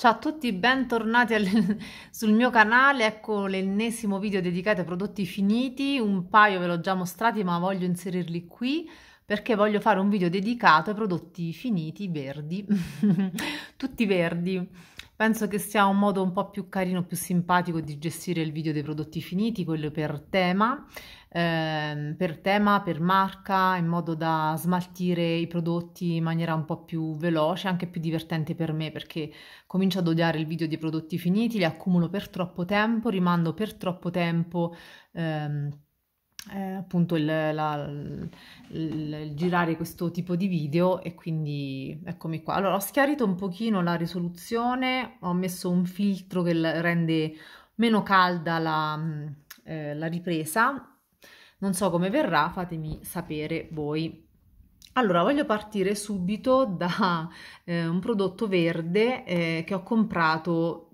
Ciao a tutti, bentornati al, sul mio canale, ecco l'ennesimo video dedicato ai prodotti finiti, un paio ve l'ho già mostrati ma voglio inserirli qui perché voglio fare un video dedicato ai prodotti finiti verdi, tutti verdi. Penso che sia un modo un po' più carino, più simpatico di gestire il video dei prodotti finiti, quello per tema. Ehm, per tema, per marca, in modo da smaltire i prodotti in maniera un po' più veloce, anche più divertente per me, perché comincio ad odiare il video dei prodotti finiti, li accumulo per troppo tempo, rimando per troppo tempo. Ehm, eh, appunto il, la, il, il, girare questo tipo di video e quindi eccomi qua allora ho schiarito un pochino la risoluzione ho messo un filtro che rende meno calda la, mm, eh, la ripresa non so come verrà, fatemi sapere voi. Allora, voglio partire subito da eh, un prodotto verde eh, che ho comprato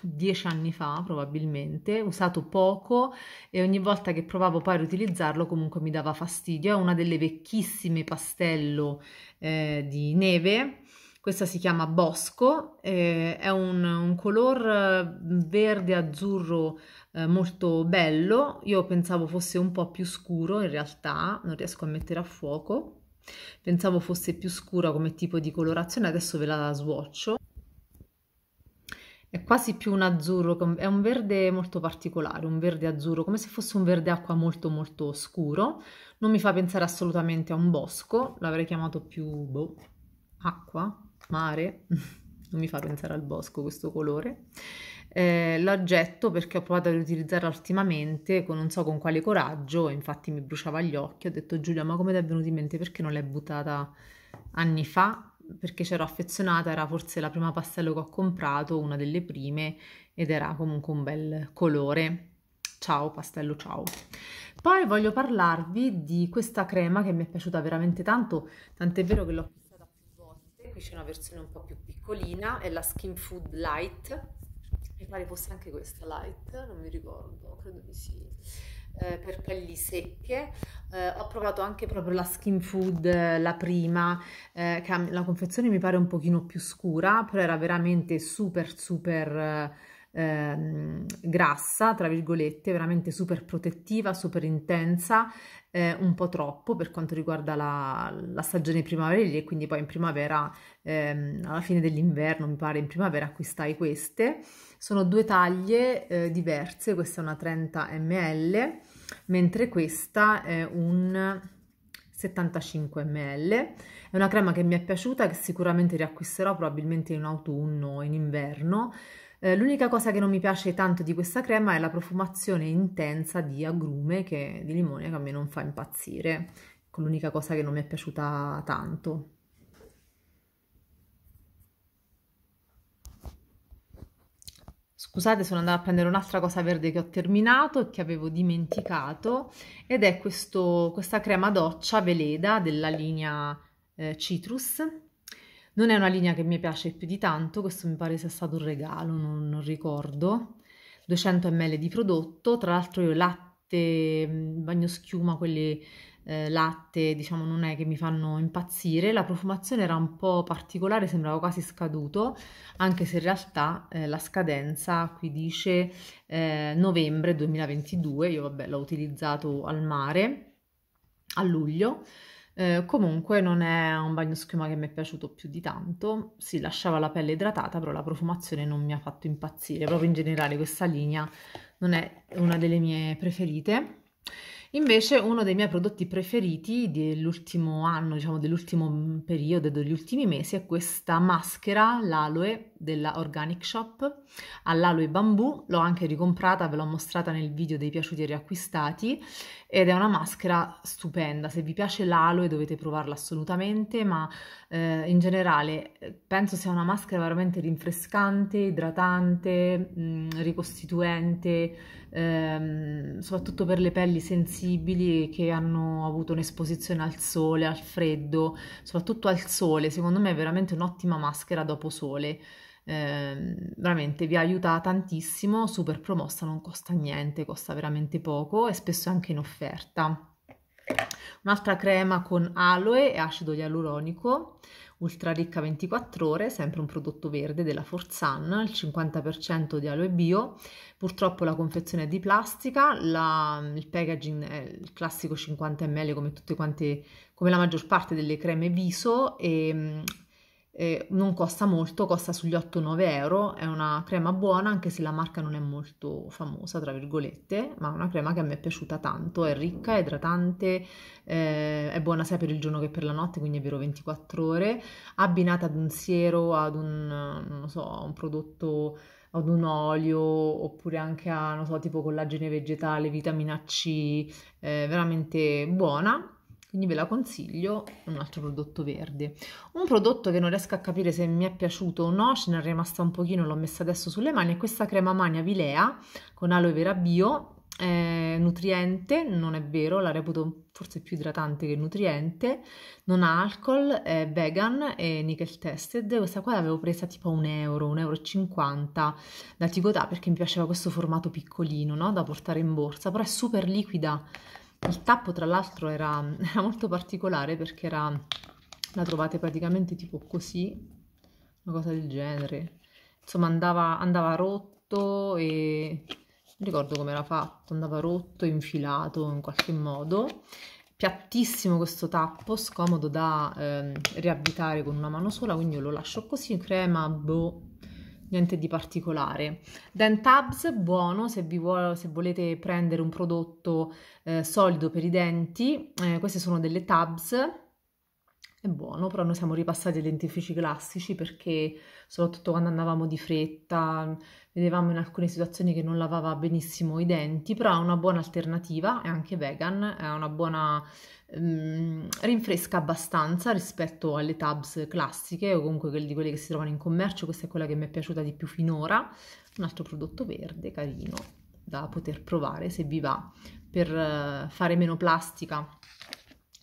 dieci anni fa, probabilmente, usato poco e ogni volta che provavo poi a riutilizzarlo comunque mi dava fastidio. È una delle vecchissime pastello eh, di neve. Questa si chiama Bosco, eh, è un, un color eh, verde azzurro eh, molto bello. Io pensavo fosse un po' più scuro, in realtà non riesco a mettere a fuoco. Pensavo fosse più scura come tipo di colorazione, adesso ve la swatcho. È quasi più un azzurro, è un verde molto particolare, un verde azzurro, come se fosse un verde acqua molto molto scuro. Non mi fa pensare assolutamente a un bosco, l'avrei chiamato più boh, acqua, mare, non mi fa pensare al bosco questo colore eh, l'oggetto perché ho provato ad utilizzarla ultimamente con non so con quale coraggio, infatti mi bruciava gli occhi, ho detto Giulia ma come ti è venuto in mente perché non l'hai buttata anni fa? Perché c'ero affezionata, era forse la prima pastello che ho comprato, una delle prime ed era comunque un bel colore. Ciao pastello, ciao. Poi voglio parlarvi di questa crema che mi è piaciuta veramente tanto, tant'è vero che l'ho acquistata più volte, qui c'è una versione un po' più piccolina, è la Skin Food Light mi pare fosse anche questa light, non mi ricordo, credo di sì, eh, per pelli secche. Eh, ho provato anche proprio la Skin Food, eh, la prima, eh, che la confezione mi pare un pochino più scura, però era veramente super super eh, eh, grassa, tra virgolette, veramente super protettiva, super intensa, eh, un po' troppo per quanto riguarda la, la stagione primaverile e quindi poi in primavera, ehm, alla fine dell'inverno mi pare, in primavera acquistai queste. Sono due taglie eh, diverse, questa è una 30 ml, mentre questa è un 75 ml. È una crema che mi è piaciuta, che sicuramente riacquisterò probabilmente in autunno, o in inverno, eh, l'unica cosa che non mi piace tanto di questa crema è la profumazione intensa di agrume che, di limone che a me non fa impazzire, l'unica cosa che non mi è piaciuta tanto. Scusate, sono andata a prendere un'altra cosa verde che ho terminato e che avevo dimenticato ed è questo, questa crema doccia Veleda della linea eh, Citrus non è una linea che mi piace più di tanto, questo mi pare sia stato un regalo, non, non ricordo. 200 ml di prodotto, tra l'altro io latte, mm, bagno schiuma, quelli eh, latte, diciamo, non è che mi fanno impazzire. La profumazione era un po' particolare, sembrava quasi scaduto, anche se in realtà eh, la scadenza qui dice eh, novembre 2022, io vabbè l'ho utilizzato al mare a luglio. Eh, comunque non è un bagno schiuma che mi è piaciuto più di tanto, si sì, lasciava la pelle idratata, però la profumazione non mi ha fatto impazzire, proprio in generale questa linea non è una delle mie preferite. Invece uno dei miei prodotti preferiti dell'ultimo anno, diciamo dell'ultimo mm, periodo, degli ultimi mesi, è questa maschera, l'aloe della Organic Shop, all'aloe bambù, l'ho anche ricomprata, ve l'ho mostrata nel video dei piaciuti e riacquistati, ed è una maschera stupenda, se vi piace l'aloe dovete provarla assolutamente, ma eh, in generale penso sia una maschera veramente rinfrescante, idratante, mh, mm, ricostituente, ehm, soprattutto per le pelli sensibili, sensibili che hanno avuto un'esposizione al sole, al freddo, soprattutto al sole, secondo me è veramente un'ottima maschera dopo sole. Eh, veramente vi aiuta tantissimo, super promossa, non costa niente, costa veramente poco e spesso anche in offerta. Un'altra crema con aloe e acido ialuronico, ultra ricca 24 ore, sempre un prodotto verde della Forzan, il 50% di aloe bio. Purtroppo la confezione è di plastica, la, il packaging è il classico 50 ml come, quante, come la maggior parte delle creme viso e ehm, eh, non costa molto, costa sugli 8-9 euro, è una crema buona anche se la marca non è molto famosa, tra virgolette, ma è una crema che a me è piaciuta tanto, è ricca, è idratante, eh, è buona sia per il giorno che per la notte, quindi è vero 24 ore, abbinata ad un siero, ad un, so, un prodotto ad un olio oppure anche a, non so, tipo collagene vegetale, vitamina C, eh, veramente buona quindi ve la consiglio, un altro prodotto verde. Un prodotto che non riesco a capire se mi è piaciuto o no, ce n'è rimasta un pochino, l'ho messa adesso sulle mani, è questa crema mania Vilea con aloe vera bio, eh, nutriente, non è vero, la reputo forse più idratante che nutriente, non ha alcol, è vegan e nickel tested. Questa qua l'avevo presa tipo a 1 euro, 1,50 euro 50, da Ticotà perché mi piaceva questo formato piccolino no? da portare in borsa, però è super liquida il tappo tra l'altro era, era molto particolare perché era, la trovate praticamente tipo così, una cosa del genere. Insomma andava, andava rotto e non ricordo come era fatto, andava rotto, infilato in qualche modo. Piattissimo questo tappo, scomodo da eh, riabitare con una mano sola, quindi io lo lascio così crema, boh, niente di particolare. Dentabs, buono se, vuole, se volete prendere un prodotto eh, solido per i denti, eh, queste sono delle tabs è buono, però noi siamo ripassati ai dentifrici classici perché soprattutto quando andavamo di fretta vedevamo in alcune situazioni che non lavava benissimo i denti, però è una buona alternativa, è anche vegan, è una buona um, rinfresca abbastanza rispetto alle tabs classiche o comunque di quelle che si trovano in commercio, questa è quella che mi è piaciuta di più finora, un altro prodotto verde carino da poter provare se vi va per eh, fare meno plastica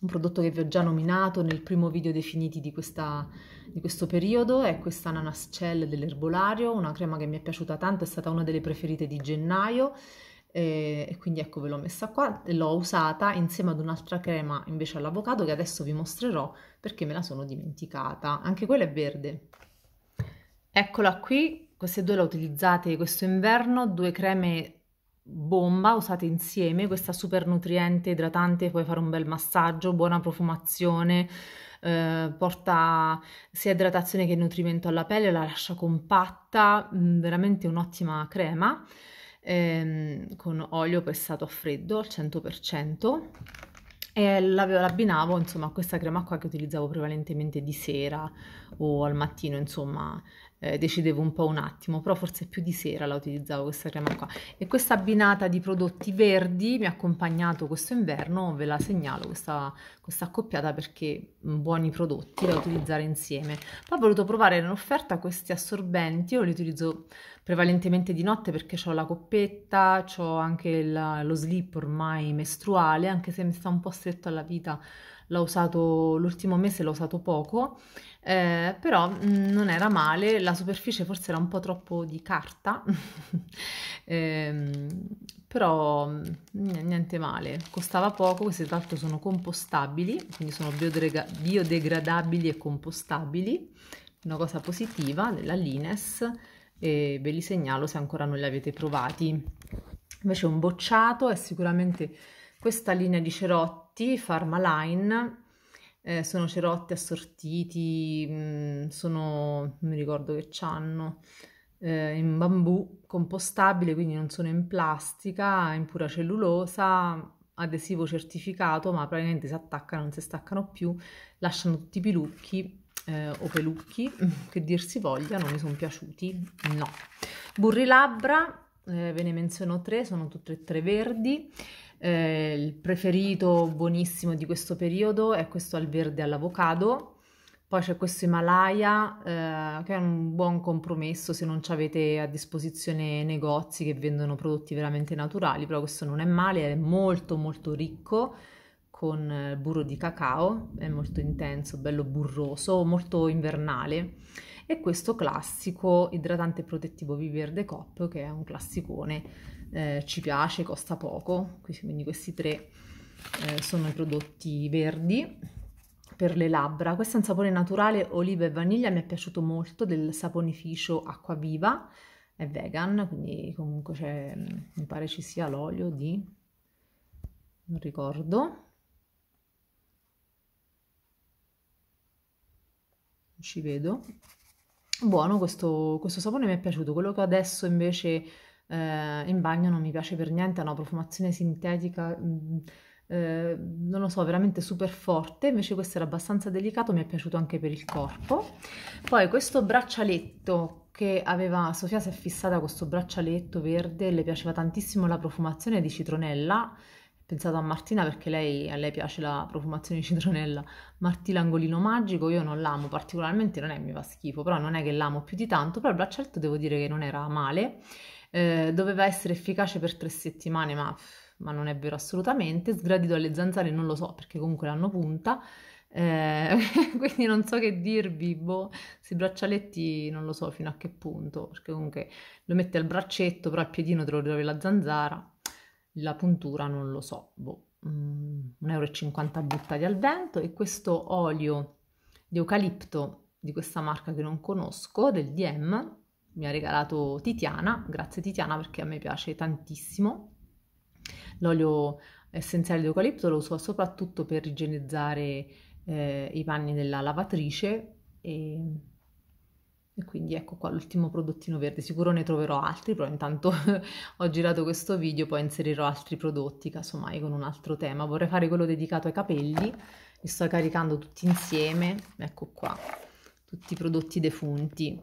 un prodotto che vi ho già nominato nel primo video definiti di, questa, di questo periodo, è questa Ananas Cell dell'Erbolario, una crema che mi è piaciuta tanto, è stata una delle preferite di gennaio e, e quindi ecco ve l'ho messa qua, l'ho usata insieme ad un'altra crema invece all'avocado che adesso vi mostrerò perché me la sono dimenticata, anche quella è verde. Eccola qui, queste due le ho utilizzate questo inverno, due creme bomba, usate insieme questa super nutriente idratante, puoi fare un bel massaggio, buona profumazione, eh, porta sia idratazione che nutrimento alla pelle, la lascia compatta, mh, mm, veramente un'ottima crema ehm, con olio pressato a freddo al 100% e l'abbinavo insomma a questa crema qua che utilizzavo prevalentemente di sera o al mattino insomma eh, decidevo un po' un attimo, però forse più di sera la utilizzavo questa crema qua. E questa abbinata di prodotti verdi mi ha accompagnato questo inverno, ve la segnalo questa, questa accoppiata perché buoni prodotti da utilizzare insieme. Poi ho voluto provare in offerta questi assorbenti, io li utilizzo prevalentemente di notte perché ho la coppetta, ho anche la, lo slip ormai mestruale, anche se mi sta un po' stretto alla vita l'ho usato l'ultimo mese, l'ho usato poco, eh, però mh, mm, non era male, la superficie forse era un po' troppo di carta, eh, però mm, niente male, costava poco, queste tra l'altro sono compostabili, quindi sono biodegradabili e compostabili, una cosa positiva della Lines e ve li segnalo se ancora non li avete provati. Invece un bocciato è sicuramente questa linea di cerotti, Farmaline, eh, sono cerotti assortiti, mh, mm, sono, non mi ricordo che c'hanno, eh, in bambù compostabile, quindi non sono in plastica, in pura cellulosa, adesivo certificato, ma praticamente si attaccano, non si staccano più, lasciano tutti i pilucchi eh, o pelucchi, che dir si voglia, non mi sono piaciuti, no. Burri labbra, eh, ve ne menziono tre, sono tutte e tre verdi, eh, il preferito buonissimo di questo periodo è questo al verde all'avocado. Poi c'è questo Himalaya, eh, che è un buon compromesso se non avete a disposizione negozi che vendono prodotti veramente naturali, però questo non è male, è molto molto ricco con eh, burro di cacao, è molto intenso, bello burroso, molto invernale. E questo classico idratante protettivo Viverde Cop, che è un classicone eh, ci piace, costa poco, quindi questi tre eh, sono i prodotti verdi per le labbra. Questo è un sapone naturale, oliva e vaniglia, mi è piaciuto molto, del saponificio Acquaviva, è vegan, quindi comunque c'è, mm, mi pare ci sia l'olio di, non ricordo, non ci vedo. Buono questo, questo sapone mi è piaciuto, quello che adesso invece eh, in bagno non mi piace per niente, ha una profumazione sintetica, mh, mm, eh, non lo so, veramente super forte, invece questo era abbastanza delicato, mi è piaciuto anche per il corpo. Poi questo braccialetto che aveva, Sofia si è fissata questo braccialetto verde, le piaceva tantissimo la profumazione di citronella, pensato a Martina perché lei, a lei piace la profumazione di citronella. Martì l'angolino magico, io non l'amo particolarmente, non è mi fa schifo, però non è che l'amo più di tanto, però il braccialetto devo dire che non era male eh, doveva essere efficace per tre settimane, ma, ma, non è vero assolutamente. Sgradito alle zanzare non lo so perché comunque l'hanno punta. Eh, quindi non so che dirvi, boh, sui braccialetti non lo so fino a che punto, perché comunque lo metti al braccetto, però al piedino te lo trovi la zanzara, la puntura non lo so, boh, 1,50 mm, euro buttati al vento e questo olio di eucalipto di questa marca che non conosco, del DM, mi ha regalato Titiana, grazie Titiana perché a me piace tantissimo. L'olio essenziale di eucalipto lo uso soprattutto per igienizzare eh, i panni della lavatrice e, e quindi ecco qua l'ultimo prodottino verde. Sicuro ne troverò altri, però intanto ho girato questo video, poi inserirò altri prodotti, casomai con un altro tema. Vorrei fare quello dedicato ai capelli, li sto caricando tutti insieme, ecco qua, tutti i prodotti defunti